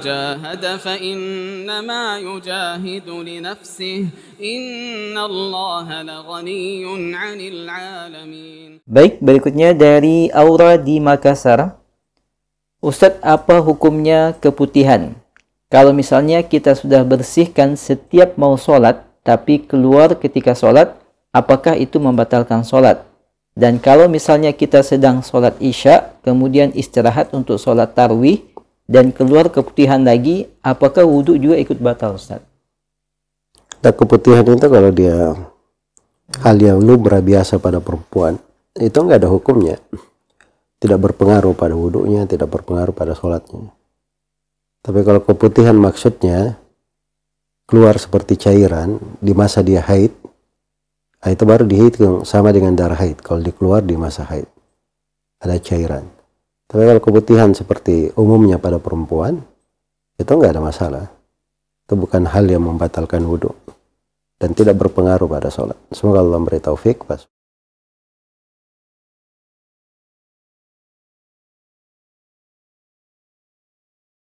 جاهد فإنما يجاهد لنفسه إن الله لغني عن العالمين Baik, berikutnya dari Aura di Makassar. Ustadz, apa hukumnya keputihan? Kalau misalnya kita sudah bersihkan setiap mau sholat, tapi keluar ketika sholat, apakah itu membatalkan sholat? Dan kalau misalnya kita sedang sholat isya, kemudian istirahat untuk sholat tarwih, dan keluar keputihan lagi, apakah wudhu juga ikut batal Ustaz? Nah, keputihan itu kalau dia hal yang lumrah biasa pada perempuan, itu nggak ada hukumnya. Tidak berpengaruh pada wudhunya, tidak berpengaruh pada sholatnya. Tapi kalau keputihan maksudnya keluar seperti cairan di masa dia haid, ah, itu baru dihitung sama dengan darah haid. Kalau dikeluar di masa haid, ada cairan. Tapi kalau keputihan seperti umumnya pada perempuan, itu enggak ada masalah. Itu bukan hal yang membatalkan wudhu dan tidak berpengaruh pada sholat. Semoga Allah memberi taufik.